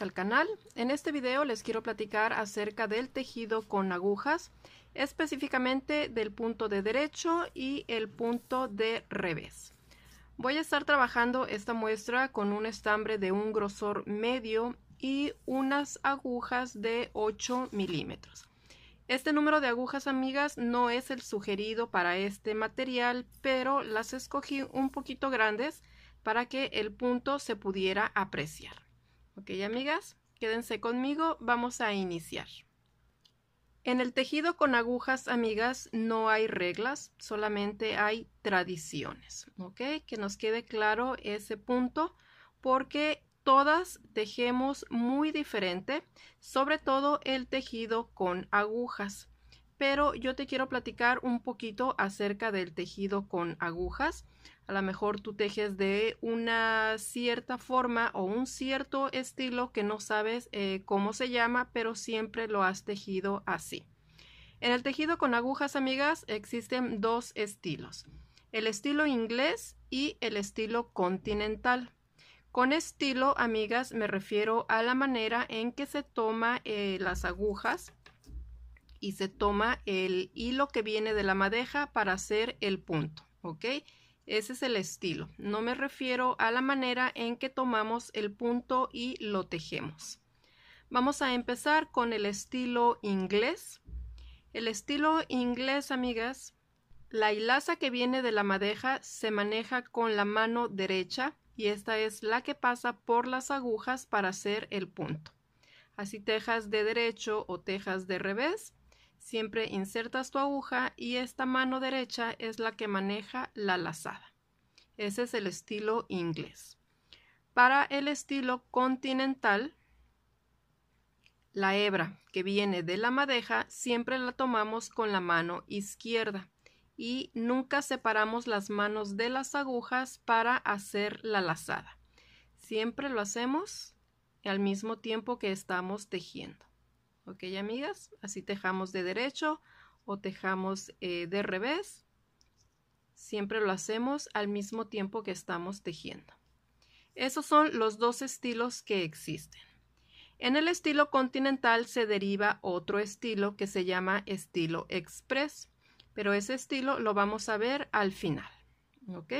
al canal. En este video les quiero platicar acerca del tejido con agujas, específicamente del punto de derecho y el punto de revés. Voy a estar trabajando esta muestra con un estambre de un grosor medio y unas agujas de 8 milímetros. Este número de agujas amigas no es el sugerido para este material, pero las escogí un poquito grandes para que el punto se pudiera apreciar. Ok, amigas, quédense conmigo, vamos a iniciar. En el tejido con agujas, amigas, no hay reglas, solamente hay tradiciones. Ok, que nos quede claro ese punto, porque todas tejemos muy diferente, sobre todo el tejido con agujas. Pero yo te quiero platicar un poquito acerca del tejido con agujas a lo mejor tú tejes de una cierta forma o un cierto estilo que no sabes eh, cómo se llama, pero siempre lo has tejido así. En el tejido con agujas, amigas, existen dos estilos, el estilo inglés y el estilo continental. Con estilo, amigas, me refiero a la manera en que se toma eh, las agujas y se toma el hilo que viene de la madeja para hacer el punto, ¿ok? Ese es el estilo. No me refiero a la manera en que tomamos el punto y lo tejemos. Vamos a empezar con el estilo inglés. El estilo inglés, amigas, la hilaza que viene de la madeja se maneja con la mano derecha y esta es la que pasa por las agujas para hacer el punto. Así tejas de derecho o tejas de revés Siempre insertas tu aguja y esta mano derecha es la que maneja la lazada. Ese es el estilo inglés. Para el estilo continental, la hebra que viene de la madeja siempre la tomamos con la mano izquierda y nunca separamos las manos de las agujas para hacer la lazada. Siempre lo hacemos al mismo tiempo que estamos tejiendo. ¿Ok, amigas? Así tejamos de derecho o tejamos eh, de revés. Siempre lo hacemos al mismo tiempo que estamos tejiendo. Esos son los dos estilos que existen. En el estilo continental se deriva otro estilo que se llama estilo express, pero ese estilo lo vamos a ver al final. ¿Ok?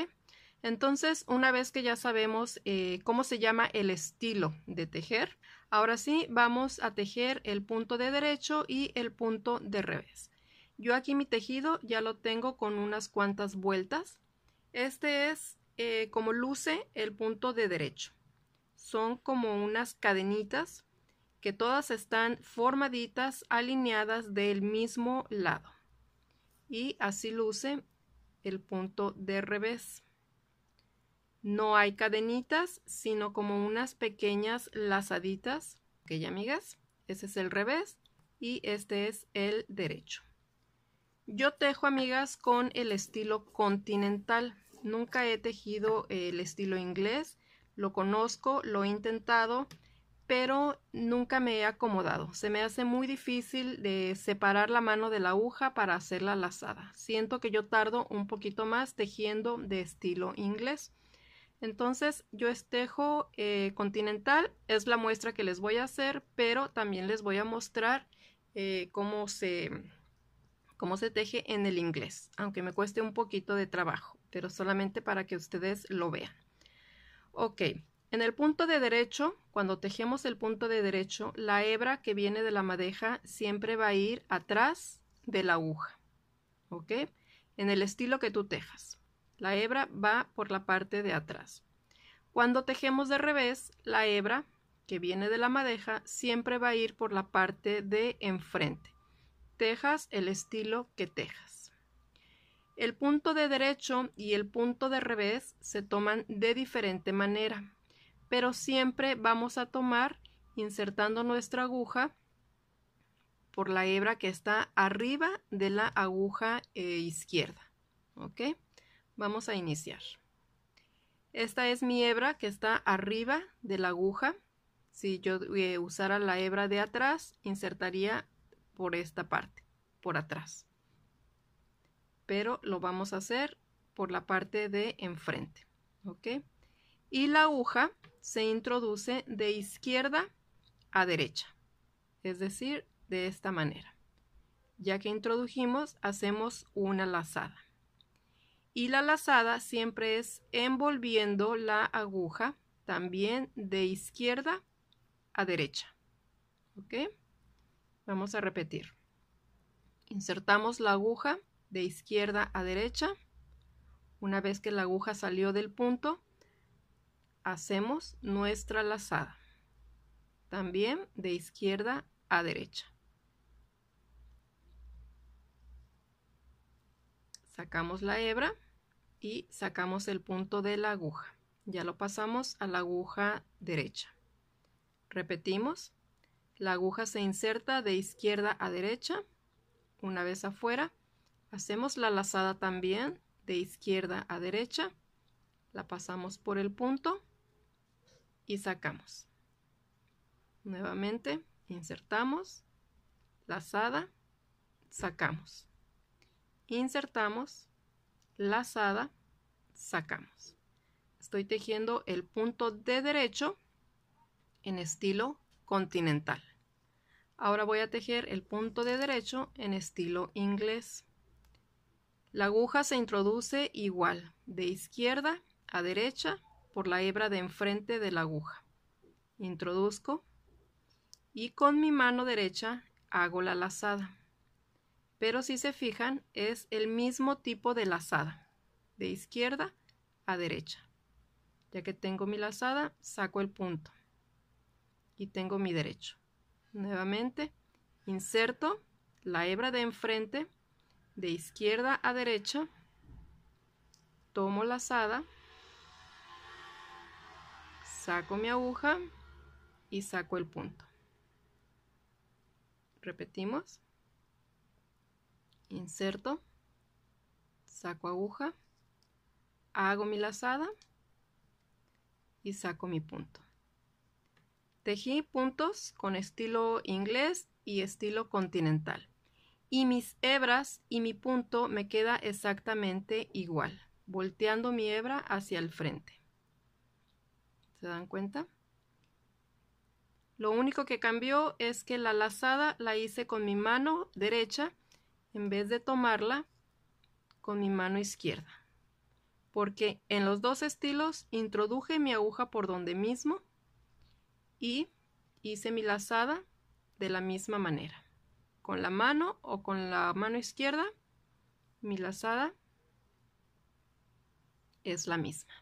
Entonces, una vez que ya sabemos eh, cómo se llama el estilo de tejer, ahora sí vamos a tejer el punto de derecho y el punto de revés. Yo aquí mi tejido ya lo tengo con unas cuantas vueltas. Este es eh, como luce el punto de derecho. Son como unas cadenitas que todas están formaditas, alineadas del mismo lado. Y así luce el punto de revés. No hay cadenitas, sino como unas pequeñas lazaditas. Ok, amigas, ese es el revés y este es el derecho. Yo tejo, amigas, con el estilo continental. Nunca he tejido el estilo inglés, lo conozco, lo he intentado, pero nunca me he acomodado. Se me hace muy difícil de separar la mano de la aguja para hacer la lazada. Siento que yo tardo un poquito más tejiendo de estilo inglés. Entonces yo estejo eh, continental es la muestra que les voy a hacer, pero también les voy a mostrar eh, cómo, se, cómo se teje en el inglés, aunque me cueste un poquito de trabajo, pero solamente para que ustedes lo vean. Ok, en el punto de derecho, cuando tejemos el punto de derecho, la hebra que viene de la madeja siempre va a ir atrás de la aguja. ¿Ok? En el estilo que tú tejas. La hebra va por la parte de atrás. Cuando tejemos de revés, la hebra, que viene de la madeja, siempre va a ir por la parte de enfrente. Tejas el estilo que tejas. El punto de derecho y el punto de revés se toman de diferente manera, pero siempre vamos a tomar insertando nuestra aguja por la hebra que está arriba de la aguja eh, izquierda. ¿Ok? Vamos a iniciar. Esta es mi hebra que está arriba de la aguja. Si yo eh, usara la hebra de atrás, insertaría por esta parte, por atrás. Pero lo vamos a hacer por la parte de enfrente. ¿Ok? Y la aguja se introduce de izquierda a derecha. Es decir, de esta manera. Ya que introdujimos, hacemos una lazada y la lazada siempre es envolviendo la aguja también de izquierda a derecha. ¿Ok? Vamos a repetir. Insertamos la aguja de izquierda a derecha. Una vez que la aguja salió del punto, hacemos nuestra lazada. También de izquierda a derecha. Sacamos la hebra y sacamos el punto de la aguja. Ya lo pasamos a la aguja derecha. Repetimos. La aguja se inserta de izquierda a derecha. Una vez afuera, hacemos la lazada también de izquierda a derecha. La pasamos por el punto y sacamos. Nuevamente, insertamos, lazada, sacamos insertamos, lazada, sacamos. Estoy tejiendo el punto de derecho en estilo continental. Ahora voy a tejer el punto de derecho en estilo inglés. La aguja se introduce igual, de izquierda a derecha, por la hebra de enfrente de la aguja. Introduzco y con mi mano derecha hago la lazada. Pero si se fijan, es el mismo tipo de lazada, de izquierda a derecha. Ya que tengo mi lazada, saco el punto y tengo mi derecho. Nuevamente, inserto la hebra de enfrente de izquierda a derecha, tomo lazada, saco mi aguja y saco el punto. Repetimos inserto, saco aguja, hago mi lazada y saco mi punto. Tejí puntos con estilo inglés y estilo continental. Y mis hebras y mi punto me queda exactamente igual, volteando mi hebra hacia el frente. ¿Se dan cuenta? Lo único que cambió es que la lazada la hice con mi mano derecha en vez de tomarla con mi mano izquierda, porque en los dos estilos introduje mi aguja por donde mismo y hice mi lazada de la misma manera, con la mano o con la mano izquierda, mi lazada es la misma.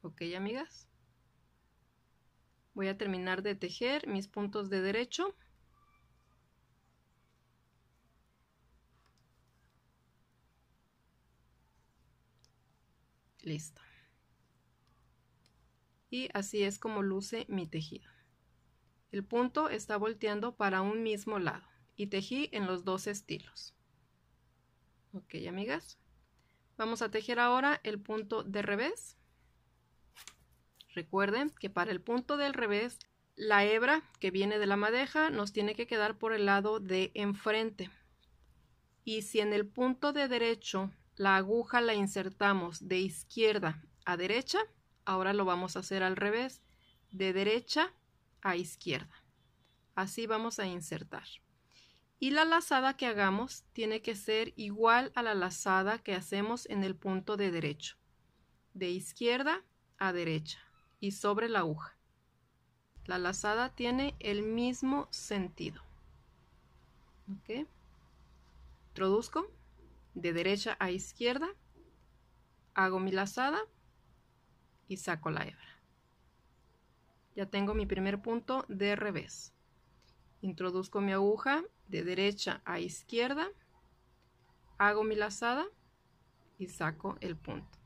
¿Ok, amigas? Voy a terminar de tejer mis puntos de derecho Listo. Y así es como luce mi tejido. El punto está volteando para un mismo lado y tejí en los dos estilos. Ok, amigas. Vamos a tejer ahora el punto de revés. Recuerden que para el punto del revés, la hebra que viene de la madeja nos tiene que quedar por el lado de enfrente. Y si en el punto de derecho la aguja la insertamos de izquierda a derecha. Ahora lo vamos a hacer al revés, de derecha a izquierda. Así vamos a insertar. Y la lazada que hagamos tiene que ser igual a la lazada que hacemos en el punto de derecho. De izquierda a derecha y sobre la aguja. La lazada tiene el mismo sentido. ¿Ok? Introduzco de derecha a izquierda, hago mi lazada y saco la hebra. Ya tengo mi primer punto de revés. Introduzco mi aguja de derecha a izquierda, hago mi lazada y saco el punto.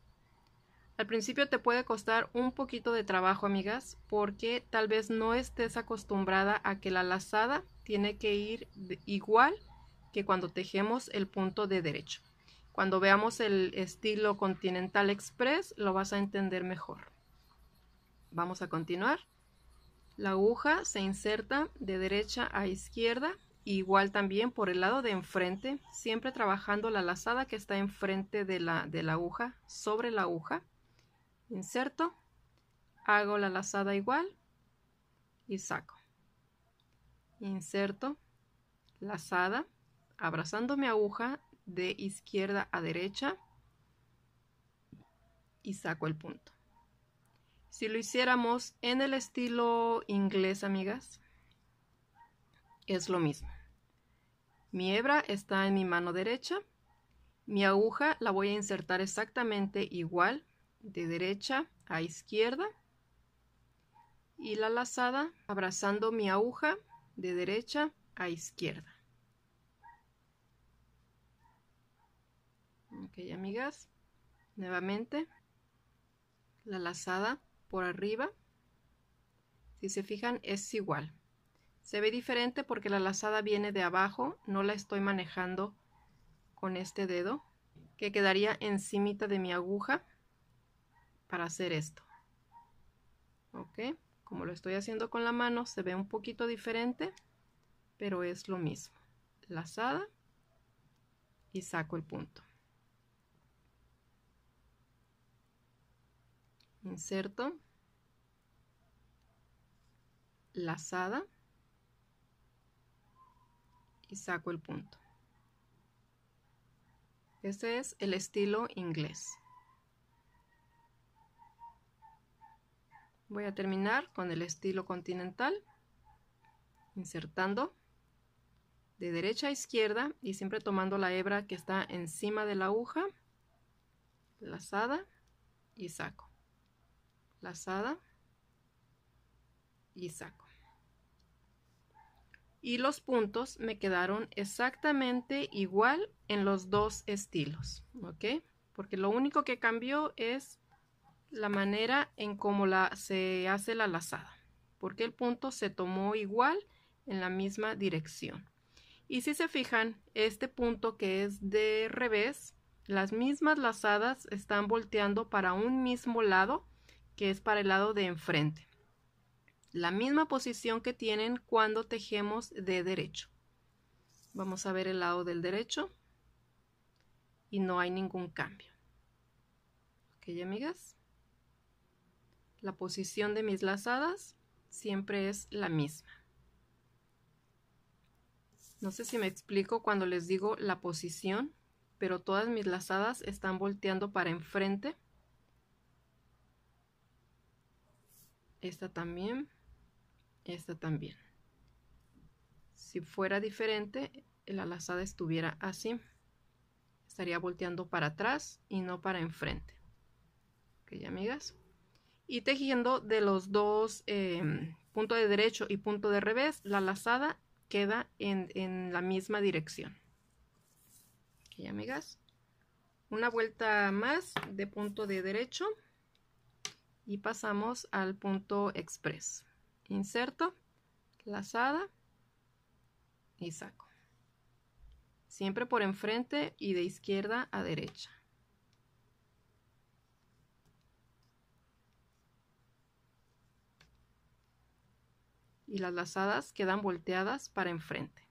Al principio te puede costar un poquito de trabajo, amigas, porque tal vez no estés acostumbrada a que la lazada tiene que ir igual cuando tejemos el punto de derecho. Cuando veamos el estilo Continental Express lo vas a entender mejor. Vamos a continuar. La aguja se inserta de derecha a izquierda, igual también por el lado de enfrente, siempre trabajando la lazada que está enfrente de la, de la aguja, sobre la aguja. Inserto, hago la lazada igual y saco. Inserto, lazada, abrazando mi aguja de izquierda a derecha y saco el punto. Si lo hiciéramos en el estilo inglés, amigas, es lo mismo. Mi hebra está en mi mano derecha. Mi aguja la voy a insertar exactamente igual, de derecha a izquierda. Y la lazada abrazando mi aguja de derecha a izquierda. Ok, amigas, nuevamente la lazada por arriba, si se fijan, es igual. Se ve diferente porque la lazada viene de abajo, no la estoy manejando con este dedo, que quedaría encima de mi aguja para hacer esto. Ok, como lo estoy haciendo con la mano, se ve un poquito diferente, pero es lo mismo. Lazada y saco el punto. inserto, lazada y saco el punto. Ese es el estilo inglés. Voy a terminar con el estilo continental, insertando de derecha a izquierda y siempre tomando la hebra que está encima de la aguja, lazada y saco lazada y saco y los puntos me quedaron exactamente igual en los dos estilos ok porque lo único que cambió es la manera en cómo la, se hace la lazada porque el punto se tomó igual en la misma dirección y si se fijan este punto que es de revés las mismas lazadas están volteando para un mismo lado que es para el lado de enfrente. La misma posición que tienen cuando tejemos de derecho. Vamos a ver el lado del derecho y no hay ningún cambio. Ok, amigas. La posición de mis lazadas siempre es la misma. No sé si me explico cuando les digo la posición, pero todas mis lazadas están volteando para enfrente Esta también. Esta también. Si fuera diferente, la lazada estuviera así. Estaría volteando para atrás y no para enfrente. Ok, amigas. Y tejiendo de los dos, eh, punto de derecho y punto de revés, la lazada queda en, en la misma dirección. Ok, amigas. Una vuelta más de punto de derecho y pasamos al punto express. Inserto, lazada y saco. Siempre por enfrente y de izquierda a derecha. Y las lazadas quedan volteadas para enfrente.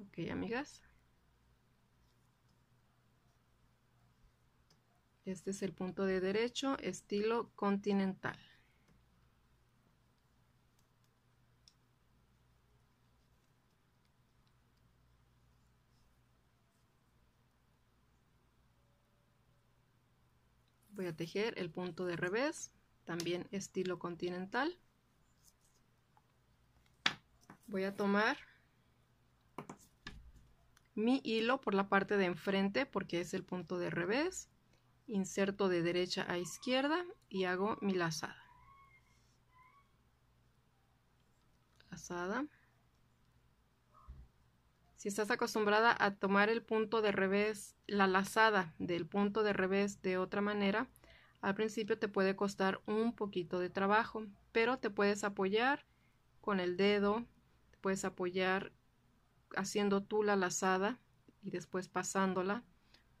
Ok, amigas. Este es el punto de derecho, estilo continental. Voy a tejer el punto de revés, también estilo continental. Voy a tomar mi hilo por la parte de enfrente porque es el punto de revés inserto de derecha a izquierda y hago mi lazada. Lazada. Si estás acostumbrada a tomar el punto de revés, la lazada del punto de revés de otra manera, al principio te puede costar un poquito de trabajo, pero te puedes apoyar con el dedo, te puedes apoyar haciendo tú la lazada y después pasándola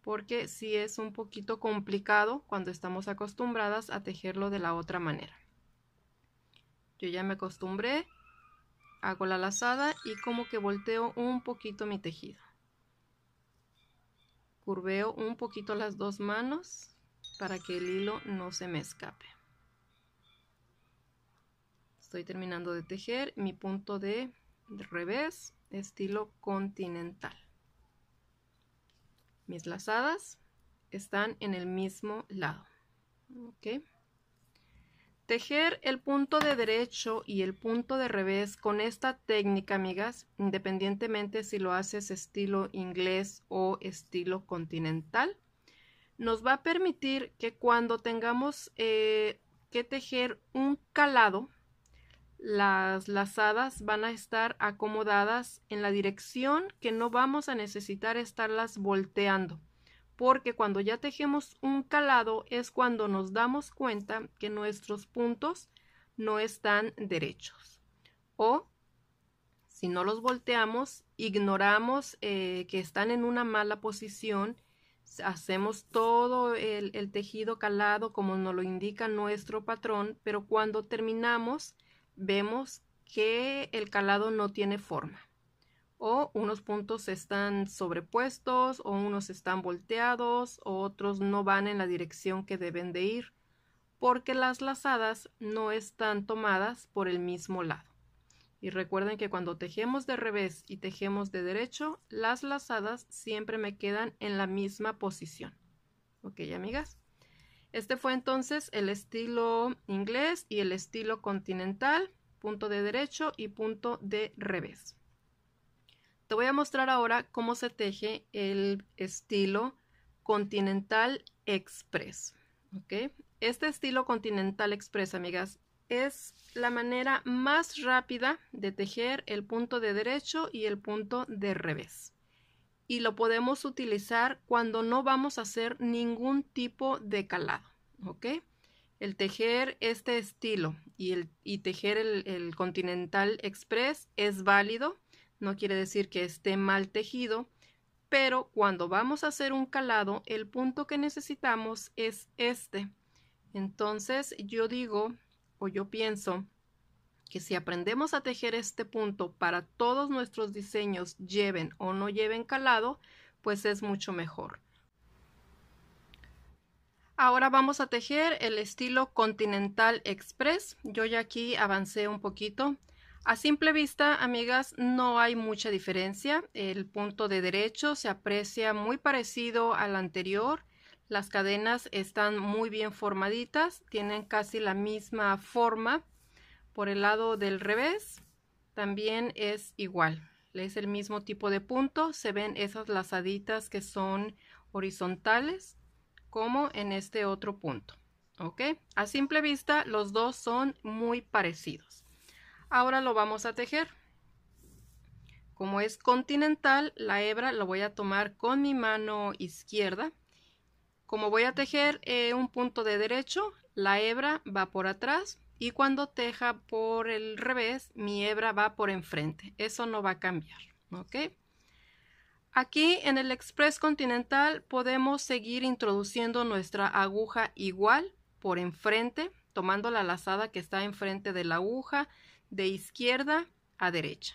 porque si es un poquito complicado cuando estamos acostumbradas a tejerlo de la otra manera. Yo ya me acostumbré, hago la lazada y como que volteo un poquito mi tejido. Curveo un poquito las dos manos para que el hilo no se me escape. Estoy terminando de tejer mi punto de revés estilo continental mis lazadas están en el mismo lado. Tejer el punto de derecho y el punto de revés con esta técnica, amigas, independientemente si lo haces estilo inglés o estilo continental, nos va a permitir que cuando tengamos eh, que tejer un calado, las lazadas van a estar acomodadas en la dirección que no vamos a necesitar estarlas volteando porque cuando ya tejemos un calado es cuando nos damos cuenta que nuestros puntos no están derechos. O si no los volteamos, ignoramos eh, que están en una mala posición, hacemos todo el tejido calado como nos lo indica nuestro patrón, pero cuando terminamos vemos que el calado no tiene forma o unos puntos están sobrepuestos o unos están volteados o otros no van en la dirección que deben de ir porque las lazadas no están tomadas por el mismo lado. Y recuerden que cuando tejemos de revés y tejemos de derecho, las lazadas siempre me quedan en la misma posición. ¿Ok, amigas? Este fue entonces el estilo inglés y el estilo continental, punto de derecho y punto de revés. Te voy a mostrar ahora cómo se teje el estilo continental express. Este estilo continental express, amigas, es la manera más rápida de tejer el punto de derecho y el punto de revés y lo podemos utilizar cuando no vamos a hacer ningún tipo de calado, ¿ok? El tejer este estilo y, el, tejer el, el Continental Express es válido, no quiere decir que esté mal tejido, pero cuando vamos a hacer un calado, el punto que necesitamos es este. Entonces yo digo o yo pienso que si aprendemos a tejer este punto para todos nuestros diseños lleven o no lleven calado, pues es mucho mejor. Ahora vamos a tejer el estilo Continental Express. Yo ya aquí avancé un poquito. A simple vista, amigas, no hay mucha diferencia. El punto de derecho se aprecia muy parecido al anterior. Las cadenas están muy bien formaditas, tienen casi la misma forma. Por el lado del revés también es igual. Es el mismo tipo de punto. Se ven esas lazaditas que son horizontales como en este otro punto. ¿Ok? A simple vista los dos son muy parecidos. Ahora lo vamos a tejer. Como es continental, la hebra lo voy a tomar con mi mano izquierda. Como voy a tejer eh, un punto de derecho, la hebra va por atrás y cuando teja por el revés, mi hebra va por enfrente. Eso no va a cambiar, Aquí en el Express Continental podemos seguir introduciendo nuestra aguja igual por enfrente, tomando la lazada que está enfrente de la aguja de izquierda a derecha.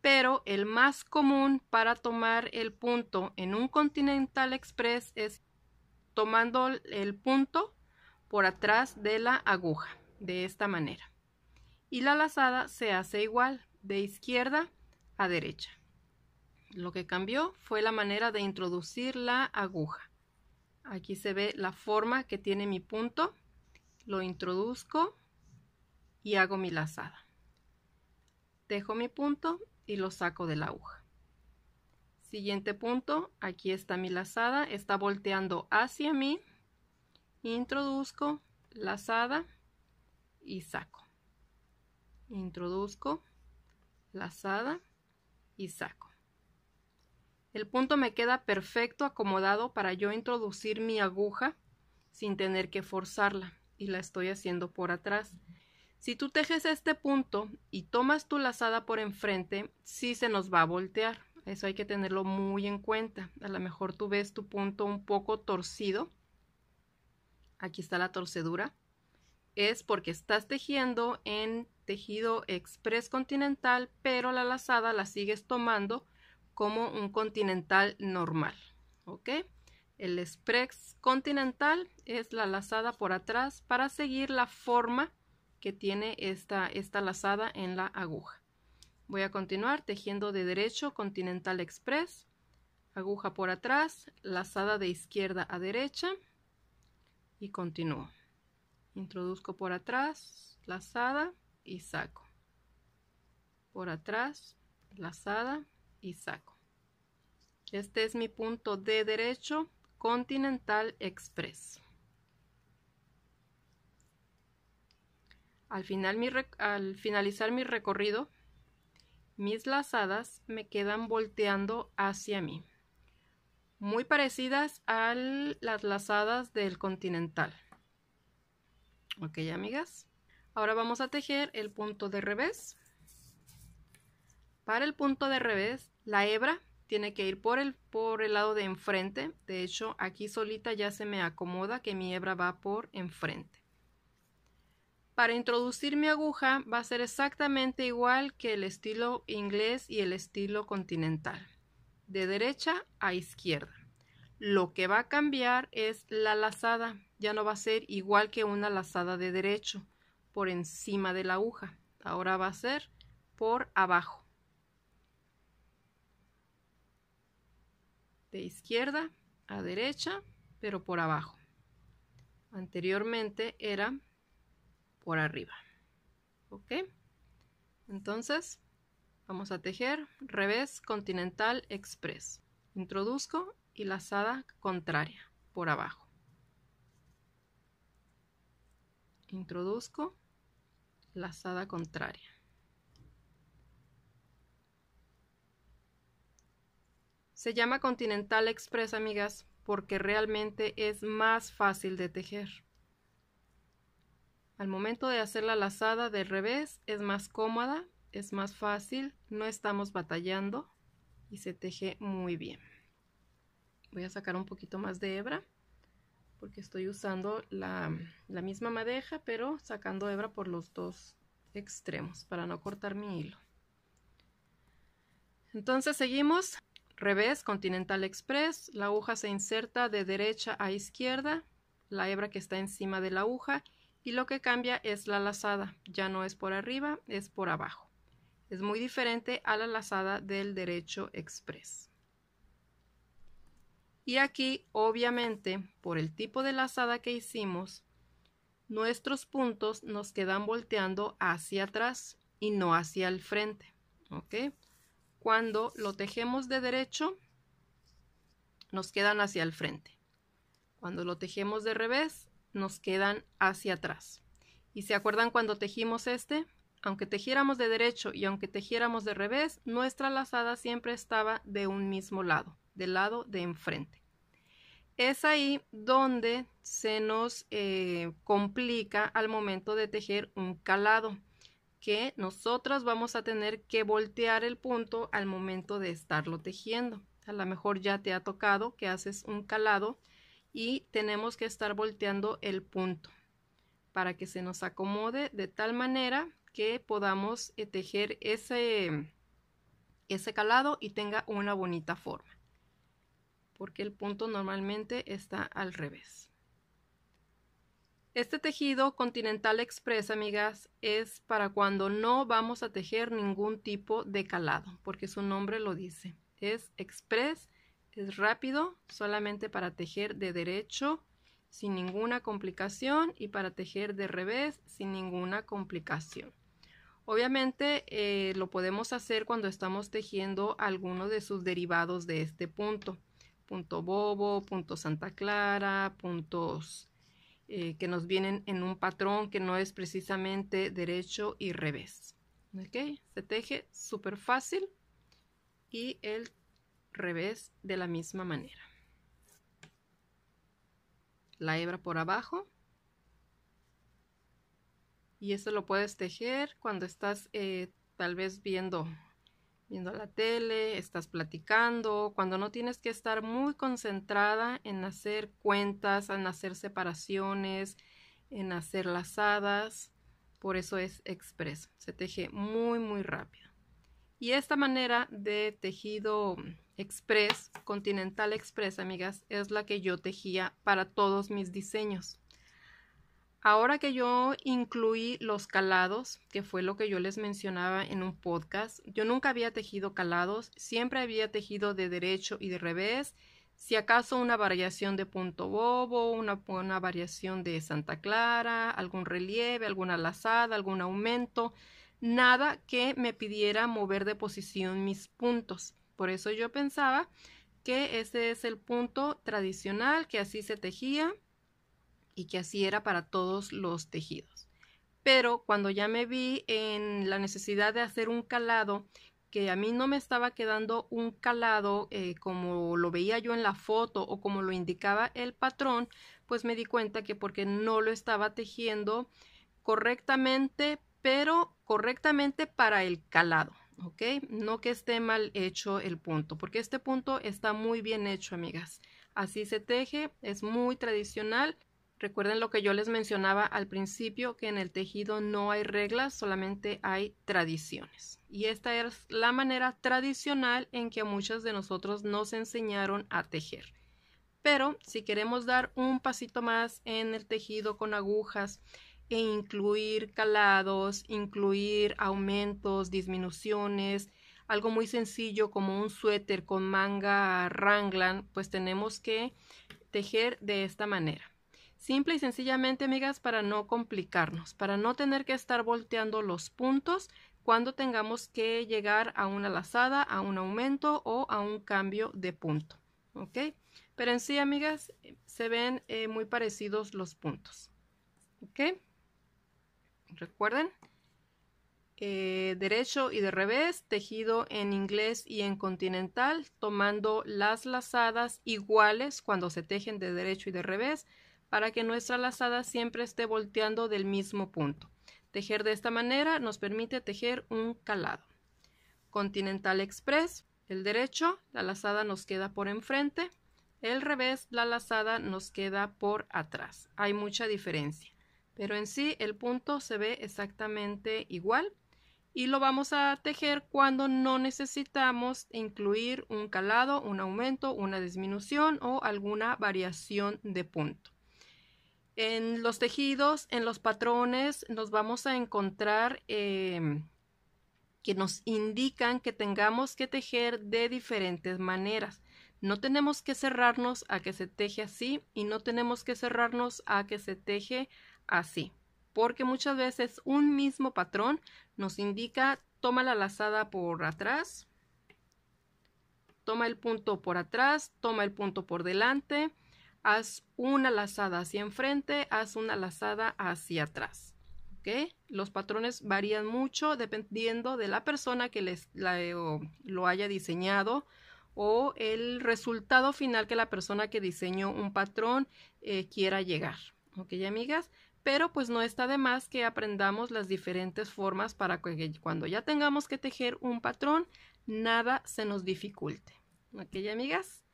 Pero el más común para tomar el punto en un Continental Express es tomando el punto por atrás de la aguja de esta manera. Y la lazada se hace igual, de izquierda a derecha. Lo que cambió fue la manera de introducir la aguja. Aquí se ve la forma que tiene mi punto, lo introduzco y hago mi lazada. Dejo mi punto y lo saco de la aguja. Siguiente punto, aquí está mi lazada, está volteando hacia mí, introduzco, lazada, y saco introduzco lazada y saco el punto me queda perfecto acomodado para yo introducir mi aguja sin tener que forzarla y la estoy haciendo por atrás si tú tejes este punto y tomas tu lazada por enfrente sí se nos va a voltear eso hay que tenerlo muy en cuenta a lo mejor tú ves tu punto un poco torcido aquí está la torcedura es porque estás tejiendo en tejido express continental, pero la lazada la sigues tomando como un continental normal. ¿Ok? El express continental es la lazada por atrás para seguir la forma que tiene esta, esta lazada en la aguja. Voy a continuar tejiendo de derecho continental express, aguja por atrás, lazada de izquierda a derecha y continúo. Introduzco por atrás, lazada y saco. Por atrás, lazada y saco. Este es mi punto de derecho Continental Express. Al, final, al finalizar mi recorrido, mis lazadas me quedan volteando hacia mí, muy parecidas a las lazadas del Continental ok amigas ahora vamos a tejer el punto de revés para el punto de revés la hebra tiene que ir por el, por el lado de enfrente de hecho aquí solita ya se me acomoda que mi hebra va por enfrente para introducir mi aguja va a ser exactamente igual que el estilo inglés y el estilo continental de derecha a izquierda lo que va a cambiar es la lazada, ya no va a ser igual que una lazada de derecho por encima de la aguja, ahora va a ser por abajo. De izquierda a derecha, pero por abajo. Anteriormente era por arriba. ¿Ok? Entonces, vamos a tejer revés continental express. Introduzco y lazada contraria por abajo. Introduzco lazada contraria. Se llama Continental Express, amigas, porque realmente es más fácil de tejer. Al momento de hacer la lazada de revés es más cómoda, es más fácil, no estamos batallando y se teje muy bien voy a sacar un poquito más de hebra porque estoy usando la, misma madeja pero sacando hebra por los dos extremos para no cortar mi hilo entonces seguimos revés continental express la aguja se inserta de derecha a izquierda la hebra que está encima de la aguja y lo que cambia es la lazada ya no es por arriba es por abajo es muy diferente a la lazada del derecho express y aquí, obviamente, por el tipo de lazada que hicimos, nuestros puntos nos quedan volteando hacia atrás y no hacia el frente. ¿Ok? Cuando lo tejemos de derecho, nos quedan hacia el frente. Cuando lo tejemos de revés, nos quedan hacia atrás. ¿Y se acuerdan cuando tejimos este? Aunque tejiéramos de derecho y aunque tejiéramos de revés, nuestra lazada siempre estaba de un mismo lado del lado de enfrente. Es ahí donde se nos eh, complica al momento de tejer un calado, que nosotros vamos a tener que voltear el punto al momento de estarlo tejiendo. A lo mejor ya te ha tocado que haces un calado y tenemos que estar volteando el punto para que se nos acomode de tal manera que podamos eh, tejer ese, ese calado y tenga una bonita forma porque el punto normalmente está al revés. Este tejido continental express, amigas, es para cuando no vamos a tejer ningún tipo de calado, porque su nombre lo dice. Es express, es rápido, solamente para tejer de derecho sin ninguna complicación y para tejer de revés sin ninguna complicación. Obviamente eh, lo podemos hacer cuando estamos tejiendo alguno de sus derivados de este punto punto Bobo, punto Santa Clara, puntos eh, que nos vienen en un patrón que no es precisamente derecho y revés. ¿Ok? Se teje súper fácil y el revés de la misma manera. La hebra por abajo. Y eso lo puedes tejer cuando estás eh, tal vez viendo viendo la tele, estás platicando, cuando no tienes que estar muy concentrada en hacer cuentas, en hacer separaciones, en hacer lazadas. Por eso es express, se teje muy, muy rápido. Y esta manera de tejido express, continental express, amigas, es la que yo tejía para todos mis diseños. Ahora que yo incluí los calados, que fue lo que yo les mencionaba en un podcast, yo nunca había tejido calados, siempre había tejido de derecho y de revés, si acaso una variación de punto bobo, una, una variación de Santa Clara, algún relieve, alguna lazada, algún aumento, nada que me pidiera mover de posición mis puntos. Por eso yo pensaba que ese es el punto tradicional, que así se tejía y que así era para todos los tejidos. Pero cuando ya me vi en la necesidad de hacer un calado, que a mí no me estaba quedando un calado eh, como lo veía yo en la foto o como lo indicaba el patrón, pues me di cuenta que porque no lo estaba tejiendo correctamente, pero correctamente para el calado, ¿ok? No que esté mal hecho el punto, porque este punto está muy bien hecho, amigas. Así se teje, es muy tradicional Recuerden lo que yo les mencionaba al principio, que en el tejido no hay reglas, solamente hay tradiciones. Y esta es la manera tradicional en que muchos de nosotros nos enseñaron a tejer. Pero si queremos dar un pasito más en el tejido con agujas e incluir calados, incluir aumentos, disminuciones, algo muy sencillo como un suéter con manga Ranglan, pues tenemos que tejer de esta manera. Simple y sencillamente, amigas, para no complicarnos, para no tener que estar volteando los puntos cuando tengamos que llegar a una lazada, a un aumento o a un cambio de punto. ¿Ok? Pero en sí, amigas, se ven eh, muy parecidos los puntos. ¿Ok? Recuerden, eh, derecho y de revés, tejido en inglés y en continental, tomando las lazadas iguales cuando se tejen de derecho y de revés, para que nuestra lazada siempre esté volteando del mismo punto. Tejer de esta manera nos permite tejer un calado. Continental Express, el derecho, la lazada nos queda por enfrente, el revés, la lazada nos queda por atrás. Hay mucha diferencia, pero en sí el punto se ve exactamente igual y lo vamos a tejer cuando no necesitamos incluir un calado, un aumento, una disminución o alguna variación de punto. En los tejidos, en los patrones, nos vamos a encontrar em, que nos indican que tengamos que tejer de diferentes maneras. No tenemos que cerrarnos a que se teje así y no tenemos que cerrarnos a que se teje así, porque muchas veces un mismo patrón nos indica toma la lazada por atrás, toma el punto por atrás, toma el punto por delante, haz una lazada hacia enfrente, haz una lazada hacia atrás. ¿okay? Los patrones varían mucho dependiendo de la persona que lo haya diseñado o el resultado final que la persona que diseñó un patrón eh, quiera llegar. ¿Ok, amigas? Pero pues no está de más que aprendamos las diferentes formas para que cuando ya tengamos que tejer un patrón, nada se nos dificulte. ¿Ok, amigas?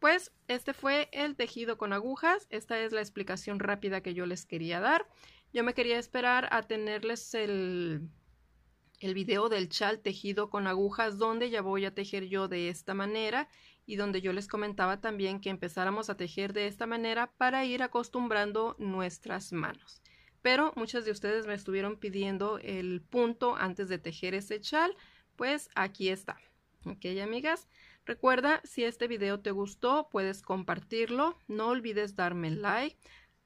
Pues este fue el tejido con agujas. Esta es la explicación rápida que yo les quería dar. Yo me quería esperar a tenerles el, el video del chal tejido con agujas donde ya voy a tejer yo de esta manera y donde yo les comentaba también que empezáramos a tejer de esta manera para ir acostumbrando nuestras manos. Pero muchas de ustedes me estuvieron pidiendo el punto antes de tejer ese chal, pues aquí está. Ok, amigas. Recuerda, si este video te gustó, puedes compartirlo. No olvides darme like.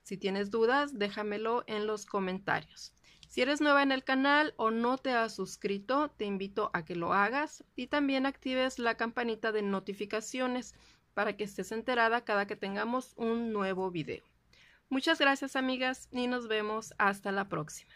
Si tienes dudas, déjamelo en los comentarios. Si eres nueva en el canal o no te has suscrito, te invito a que lo hagas y también actives la campanita de notificaciones para que estés enterada cada que tengamos un nuevo video. Muchas gracias amigas y nos vemos hasta la próxima.